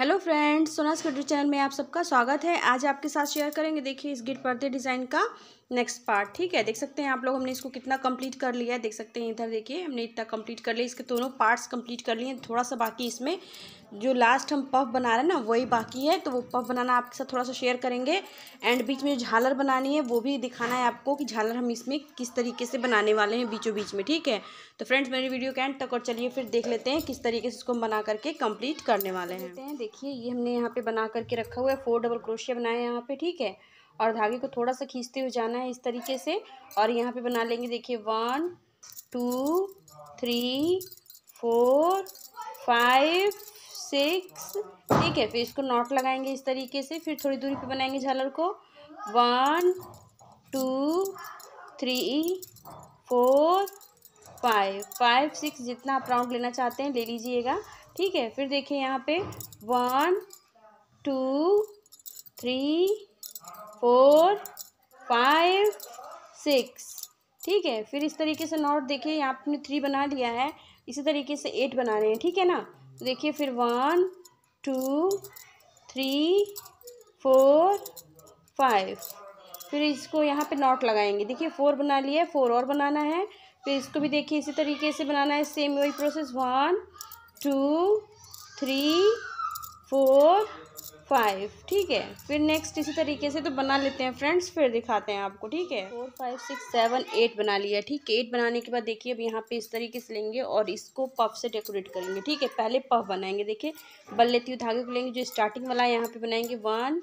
hello friends friends सोनास कटरी channel में आप सबका स्वागत है आज आपके साथ शेयर करेंगे देखिए इस गिट पर्दे डिज़ाइन का नेक्स्ट पार्ट ठीक है देख सकते हैं आप लोग हमने इसको कितना कंप्लीट कर लिया है देख सकते हैं इधर देखिए हमने इतना कंप्लीट कर लिया इसके दोनों पार्ट्स कंप्लीट कर लिए हैं थोड़ा सा बाकी इसमें जो लास्ट हम पफ बना रहे हैं ना वही बाकी है तो वो पफ बनाना आपके साथ थोड़ा सा शेयर करेंगे एंड बीच में झालर बनानी है वो भी दिखाना है आपको कि झालर हम इसमें किस तरीके से बनाने वाले हैं बीचों बीच में ठीक है तो फ्रेंड्स मेरी वीडियो के एंड तक और चलिए फिर देख लेते हैं किस तरीके से इसको बना करके कम्प्लीट करने वाले हैं देखिए ये हमने मैंने यहाँ पे बना करके रखा हुआ है फोर डबल क्रोशिया बनाया यहाँ पे ठीक है और धागे को थोड़ा सा खींचते हुए जाना है इस तरीके से और यहाँ पे बना लेंगे देखिए one two three four five six ठीक है फिर इसको नॉट लगाएंगे इस तरीके से फिर थोड़ी दूरी पर बनाएंगे झालर को one two three four five five six जितना आप राउंड लेना चाहते हैं ले लीजिएगा ठीक है फिर देखिए यहाँ पे one two three four five six ठीक है फिर इस तरीके से नॉट देखिए यहाँ आपने थ्री बना लिया है इसी तरीके से एट बना रहे हैं ठीक है ना तो देखिए फिर one two three four five फिर इसको यहाँ पे नॉट लगाएंगे देखिए फोर बना लिया है फोर और बनाना है फिर इसको भी देखिए इसी तरीके से बनाना है सेम वही process one two three four five ठीक है फिर नेक्स्ट इसी तरीके से तो बना लेते हैं फ्रेंड्स फिर दिखाते हैं आपको ठीक है four five six seven eight बना लिया ठीक है एट बनाने के बाद देखिए अब यहाँ पे इस तरीके से लेंगे और इसको पफ से डेकोरेट करेंगे ठीक है पहले पफ बनाएंगे देखिए बल लेती हूँ धागे को लेंगे जो स्टार्टिंग वाला है यहाँ पे बनाएंगे वन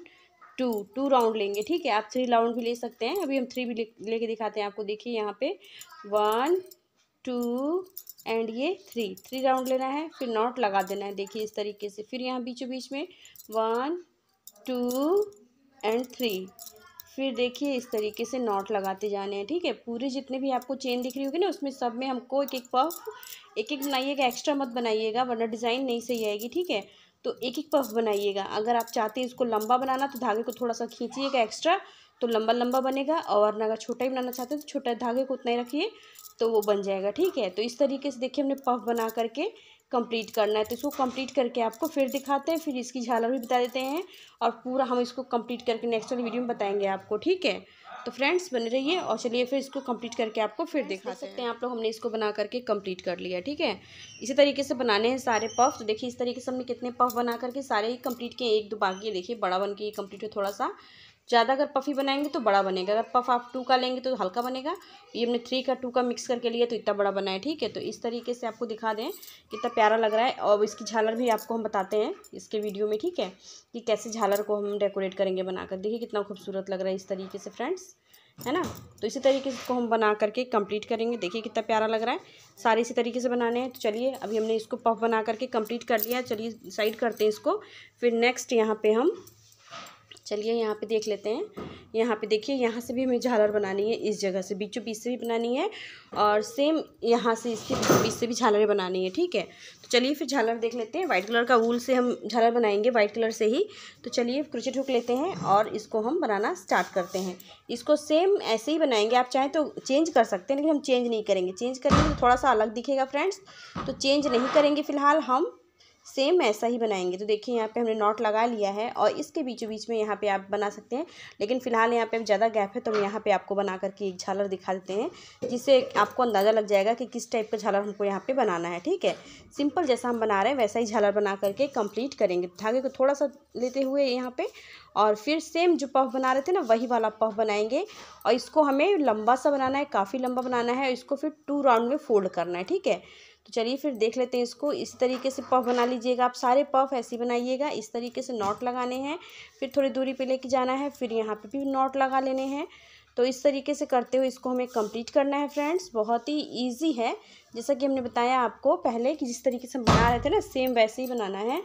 टू टू राउंड लेंगे ठीक है आप थ्री राउंड भी ले सकते हैं अभी हम थ्री भी लेके दिखाते हैं आपको देखिए यहाँ पे वन टू एंड ये थ्री थ्री राउंड लेना है फिर नॉट लगा देना है देखिए इस तरीके से फिर यहाँ बीचों बीच में वन टू एंड थ्री फिर देखिए इस तरीके से नॉट लगाते जाने हैं ठीक है पूरे जितने भी आपको चेन दिख रही होगी ना उसमें सब में हमको एक एक पफ एक एक बनाइएगा एक्स्ट्रा मत बनाइएगा वरना डिज़ाइन नहीं सही आएगी ठीक है तो एक एक पफ बनाइएगा अगर आप चाहते हैं इसको लंबा बनाना तो धागे को थोड़ा सा खींचिएगा एक्स्ट्रा तो लंबा लंबा बनेगा और अगर छोटा ही बनाना चाहते हैं तो छोटा धागे को उतना ही रखिए तो वो बन जाएगा ठीक है तो इस तरीके से देखिए हमने पफ बना करके कंप्लीट करना है तो इसको कंप्लीट करके आपको फिर दिखाते हैं फिर इसकी झालर भी बता देते हैं और पूरा हम इसको कंप्लीट करके नेक्स्ट वाली वीडियो में बताएंगे आपको ठीक है तो फ्रेंड्स बने रहिए और चलिए फिर इसको कंप्लीट करके आपको फिर दिखा सकते हैं आप लोग हमने इसको बना करके कंप्लीट कर लिया ठीक है इसी तरीके से बनाने हैं सारे पफ तो देखिए इस तरीके से हमने कितने पफ बना करके सारे ही कंप्लीट किए एक दो बाकी देखिए बड़ा बन के ये कंप्लीट हो थोड़ा सा ज़्यादा अगर पफी बनाएंगे तो बड़ा बनेगा अगर पफ आप टू का लेंगे तो हल्का बनेगा ये हमने थ्री का टू का मिक्स करके लिए तो इतना बड़ा बना है ठीक है तो इस तरीके से आपको दिखा दें कितना प्यारा लग रहा है और इसकी झालर भी आपको हम बताते हैं इसके वीडियो में ठीक है कि कैसे झालर को हम डेकोरेट करेंगे बनाकर देखिए कितना खूबसूरत लग रहा है इस तरीके से फ्रेंड्स है ना तो इसी तरीके से हम बना करके कंप्लीट करेंगे देखिए कितना प्यारा लग रहा है सारे इसी तरीके से बनाने हैं तो चलिए अभी हमने इसको पफ बना करके कंप्लीट कर लिया चलिए साइड करते हैं इसको फिर नेक्स्ट यहाँ पे हम चलिए यहाँ पे देख लेते हैं यहाँ पे देखिए यहाँ से भी हमें झालर बनानी है इस जगह से बीचों बीच से भी बनानी है और सेम यहाँ से इसके बीच से भी झालरें बनानी है ठीक है तो चलिए फिर झालर देख लेते हैं वाइट कलर का वूल से हम झालर बनाएंगे वाइट कलर से ही तो चलिए क्रोचेट ठोक लेते हैं और इसको हम बनाना स्टार्ट करते हैं इसको सेम ऐसे ही बनाएंगे आप चाहें तो चेंज कर सकते हैं लेकिन हम चेंज नहीं करेंगे चेंज करेंगे तो थोड़ा सा अलग दिखेगा फ्रेंड्स तो चेंज नहीं करेंगे फ़िलहाल हम सेम ऐसा ही बनाएंगे तो देखिए यहाँ पे हमने नॉट लगा लिया है और इसके बीचों बीच में यहाँ पे आप बना सकते हैं लेकिन फिलहाल यहाँ पे ज़्यादा गैप है तो हम यहाँ पे आपको बना करके एक झालर दिखा देते हैं जिससे आपको अंदाज़ा लग जाएगा कि किस टाइप का झालर हमको यहाँ पर बनाना है ठीक है सिंपल जैसा हम बना रहे हैं वैसा ही झालर बना करके कम्प्लीट करेंगे धागे को थोड़ा सा लेते हुए यहाँ पर और फिर सेम जो पफ बना रहे थे ना वही वाला पफ बनाएंगे और इसको हमें लंबा सा बनाना है काफ़ी लंबा बनाना है इसको फिर टू राउंड में फोल्ड करना है ठीक है तो चलिए फिर देख लेते हैं इसको इस तरीके से पफ बना लीजिएगा आप सारे पफ ऐसे बनाइएगा इस तरीके से नॉट लगाने हैं फिर थोड़ी दूरी पे लेके जाना है फिर यहाँ पे भी नॉट लगा लेने हैं तो इस तरीके से करते हुए इसको हमें कंप्लीट करना है फ्रेंड्स बहुत ही ईजी है जैसा कि हमने बताया आपको पहले कि जिस तरीके से हम बना रहे थे ना सेम वैसे ही बनाना है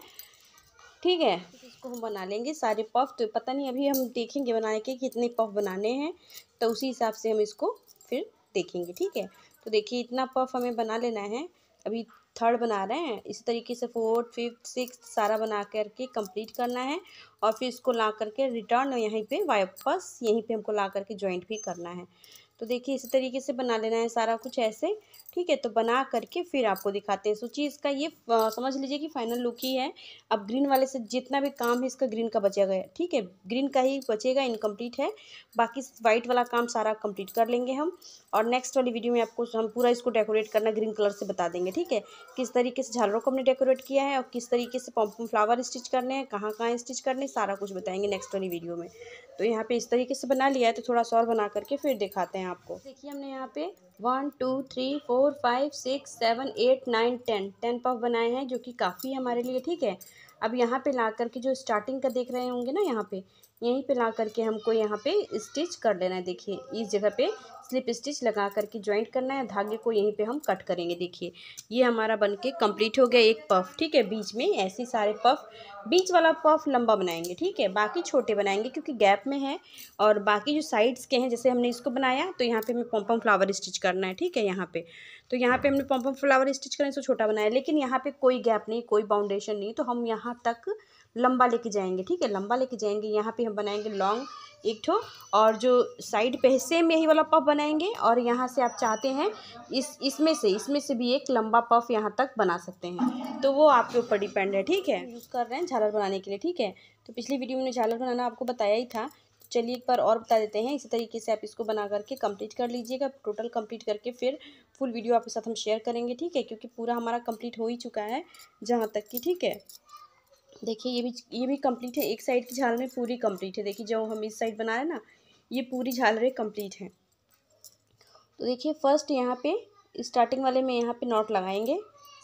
ठीक है इसको हम बना लेंगे सारे पफ तो पता नहीं अभी हम देखेंगे बनाने के कि इतने पफ बनाने हैं तो उसी हिसाब से हम इसको फिर देखेंगे ठीक है तो देखिए इतना पफ हमें बना लेना है अभी थर्ड बना रहे हैं इसी तरीके से फोर्थ फिफ्थ सिक्स सारा बना करके कंप्लीट करना है और फिर इसको ला करके रिटर्न यहीं पे वापस यहीं पे हमको ला करके ज्वाइंट भी करना है तो देखिए इसी तरीके से बना लेना है सारा कुछ ऐसे ठीक है तो बना करके फिर आपको दिखाते हैं सोचिए इसका ये समझ लीजिए कि फाइनल लुक ही है अब ग्रीन वाले से जितना भी काम है इसका ग्रीन का बचेगा ठीक है ग्रीन का ही बचेगा इनकम्प्लीट है बाकी वाइट वाला काम सारा कंप्लीट कर लेंगे हम और नेक्स्ट वाली वीडियो में आपको हम पूरा इसको डेकोरेट करना ग्रीन कलर से बता देंगे ठीक है किस तरीके से झालरों को हमने डेकोरेट किया है और किस तरीके से पॉम्पम फ्लावर स्टिच करने हैं कहाँ कहाँ स्टिच करने सारा कुछ बताएंगे नेक्स्ट वाली वीडियो में तो यहाँ पर इस तरीके से बना लिया है तो थोड़ा सा और बना करके फिर दिखाते हैं हैं आपको देखिए हमने यहाँ पे one two three four five six seven eight nine ten ten puff बनाए हैं जो कि काफ़ी है हमारे लिए ठीक है अब यहाँ पे ला करके जो स्टार्टिंग का देख रहे होंगे ना यहाँ पे यहीं पे ला करके हमको यहाँ पे स्टिच कर लेना है देखिए इस जगह पे स्लिप स्टिच लगा करके ज्वाइंट करना है धागे को यहीं पे हम कट करेंगे देखिए ये हमारा बन के कम्प्लीट हो गया एक पफ ठीक है बीच में ऐसे सारे पफ बीच वाला पफ लंबा बनाएंगे ठीक है बाकी छोटे बनाएंगे क्योंकि गैप में है और बाकी जो साइड्स के हैं जैसे हमने इसको बनाया तो यहाँ पर हमें पॉम्पम फ्लावर स्टिच करना है ठीक है यहाँ पर तो यहाँ पे हमने पॉम्पम फ्लावर स्टिच करें तो छोटा बनाया लेकिन यहाँ पे कोई गैप नहीं कोई बाउंडेशन नहीं तो हम यहाँ तक लंबा लेके जाएंगे ठीक है लंबा लेके जाएंगे यहाँ पे हम बनाएंगे लॉन्ग एक ठो और जो साइड पे सेम यही वाला पफ बनाएंगे और यहाँ से आप चाहते हैं इस इसमें से इसमें से भी एक लंबा पफ यहाँ तक बना सकते हैं तो वो आपके ऊपर डिपेंड है ठीक है यूज़ कर रहे हैं झालर बनाने के लिए ठीक है तो पिछली वीडियो में झालर बनाना आपको बताया ही था चलिए एक बार और बता देते हैं इसी तरीके से आप इसको बना करके कंप्लीट कर लीजिएगा टोटल कंप्लीट करके फिर फुल वीडियो आपके साथ हम शेयर करेंगे ठीक है क्योंकि पूरा हमारा कंप्लीट हो ही चुका है जहाँ तक कि ठीक है देखिए ये भी ये भी कंप्लीट है एक साइड की झाल में पूरी कंप्लीट है देखिए जो हम इस साइड बना रहे ना ये पूरी झालरें कंप्लीट हैं तो देखिए फर्स्ट यहाँ पे स्टार्टिंग वाले में यहाँ पे नॉट लगाएंगे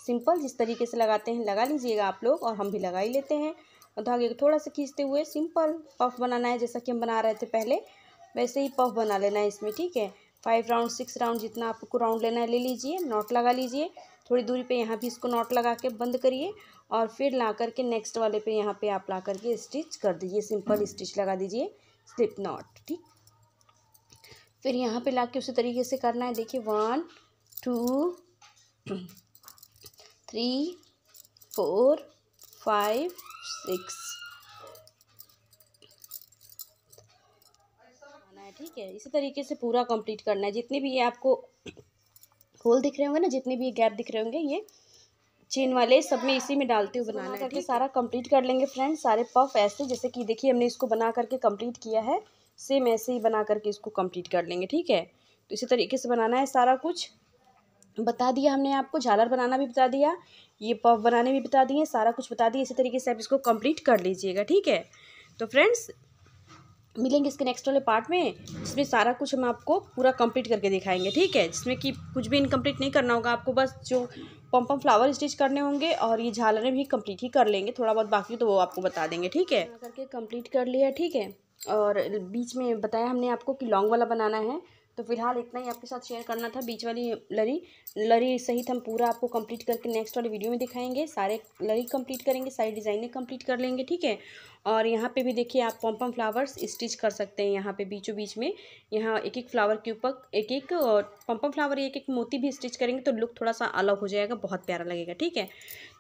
सिंपल जिस तरीके से लगाते हैं लगा लीजिएगा आप लोग और हम भी लगा ही लेते हैं और धागे को थोड़ा सा खींचते हुए सिंपल पफ बनाना है जैसा कि हम बना रहे थे पहले वैसे ही पफ बना लेना है इसमें ठीक है फाइव राउंड सिक्स राउंड जितना आपको राउंड लेना है ले लीजिए नॉट लगा लीजिए थोड़ी दूरी पे यहाँ भी इसको नॉट लगा के बंद करिए और फिर ला करके नेक्स्ट वाले पे यहाँ पे आप ला करके स्टिच कर दीजिए सिंपल स्टिच लगा दीजिए स्लिप नॉट ठीक फिर यहाँ पे ला के उसी तरीके से करना है देखिए one two three four five six आना है ठीक है इसी तरीके से पूरा कंप्लीट करना है जितने भी ये आपको होल दिख रहे होंगे ना जितने भी ये गैप दिख रहे होंगे ये चेन वाले सब में इसी में डालते हुए बनाना है करके सारा कंप्लीट कर लेंगे फ्रेंड सारे पफ ऐसे जैसे कि देखिए हमने इसको बना करके कंप्लीट किया है सेम ऐसे ही बना करके इसको कंप्लीट कर लेंगे ठीक है तो इसी तरीके से बनाना है सारा कुछ बता दिया हमने आपको झालर बनाना भी बता दिया ये पफ बनाने भी बता दिए सारा कुछ बता दिया इसी तरीके से आप इसको कंप्लीट कर लीजिएगा ठीक है तो फ्रेंड्स मिलेंगे इसके नेक्स्ट वाले पार्ट में जिसमें सारा कुछ हम आपको पूरा कंप्लीट करके दिखाएंगे ठीक है जिसमें कि कुछ भी इनकम्प्लीट नहीं करना होगा आपको बस जो पम पम फ्लावर स्टिच करने होंगे और ये झालरें भी कम्प्लीट ही कर लेंगे थोड़ा बहुत बाकी तो वो आपको बता देंगे ठीक है करके कम्प्लीट कर लिया ठीक है और बीच में बताया हमने आपको कि लॉन्ग वाला बनाना है तो फिलहाल इतना ही आपके साथ शेयर करना था बीच वाली लरी लरी सहित हम पूरा आपको कंप्लीट करके नेक्स्ट वाली वीडियो में दिखाएंगे सारे लरी कंप्लीट करेंगे सारी डिज़ाइनें कंप्लीट कर लेंगे ठीक है और यहाँ पे भी देखिए आप पॉम फ्लावर्स स्टिच कर सकते हैं यहाँ पे बीचों बीच में यहाँ एक एक फ्लावर के ऊपर एक एक पम्पम फ्लावर एक एक मोती भी स्टिच करेंगे तो लुक थोड़ा सा अलग हो जाएगा बहुत प्यारा लगेगा ठीक है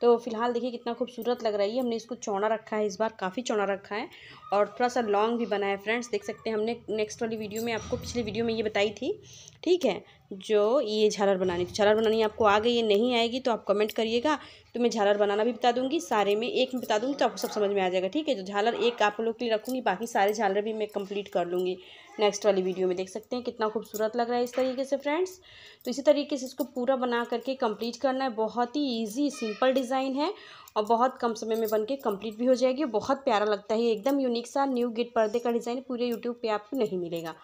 तो फिलहाल देखिए कितना खूबसूरत लग रही है हमने इसको चौड़ा रखा है इस बार काफ़ी चौड़ा रखा है और थोड़ा सा लॉन्ग भी बना है फ्रेंड्स देख सकते हैं हमने नेक्स्ट वाली वीडियो में आपको पिछली वीडियो में ये बताई थी ठीक है जो ये झालर बनानी झालर बनानी आपको आ गई ये नहीं आएगी तो आप कमेंट करिएगा तो मैं झालर बनाना भी बता दूंगी सारे में एक में बता दूंगी तो आपको सब समझ में आ जाएगा ठीक है जो झालर एक आप लोग के लिए रखूंगी बाकी सारे झालर भी मैं कंप्लीट कर लूँगी नेक्स्ट वाली वीडियो में देख सकते हैं कितना खूबसूरत लग रहा है इस तरीके से फ्रेंड्स तो इसी तरीके से इसको पूरा बना करके कंप्लीट करना है बहुत ही ईजी सिंपल डिज़ाइन है और बहुत कम समय में बन के भी हो जाएगी बहुत प्यारा लगता है एकदम यूनिक सा न्यू गेट पर्दे का डिज़ाइन पूरे यूट्यूब पर आपको नहीं मिलेगा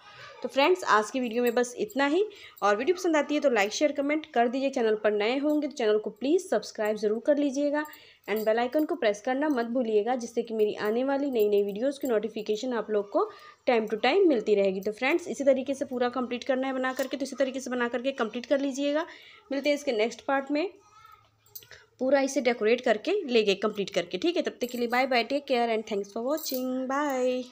तो फ्रेंड्स आज की वीडियो में बस इतना ही और वीडियो पसंद आती है तो लाइक शेयर कमेंट कर दीजिए चैनल पर नए होंगे तो चैनल को प्लीज़ सब्सक्राइब ज़रूर कर लीजिएगा एंड बेल आइकन को प्रेस करना मत भूलिएगा जिससे कि मेरी आने वाली नई नई वीडियोज़ की नोटिफिकेशन आप लोग को टाइम टू टाइम मिलती रहेगी तो फ्रेंड्स इसी तरीके से पूरा कंप्लीट करना है बना करके तो इसी तरीके से बना करके कंप्लीट कर लीजिएगा मिलते हैं इसके नेक्स्ट पार्ट में पूरा इसे डेकोरेट करके ले गए कंप्लीट करके ठीक है तब तक के लिए bye bye take care and thanks for watching bye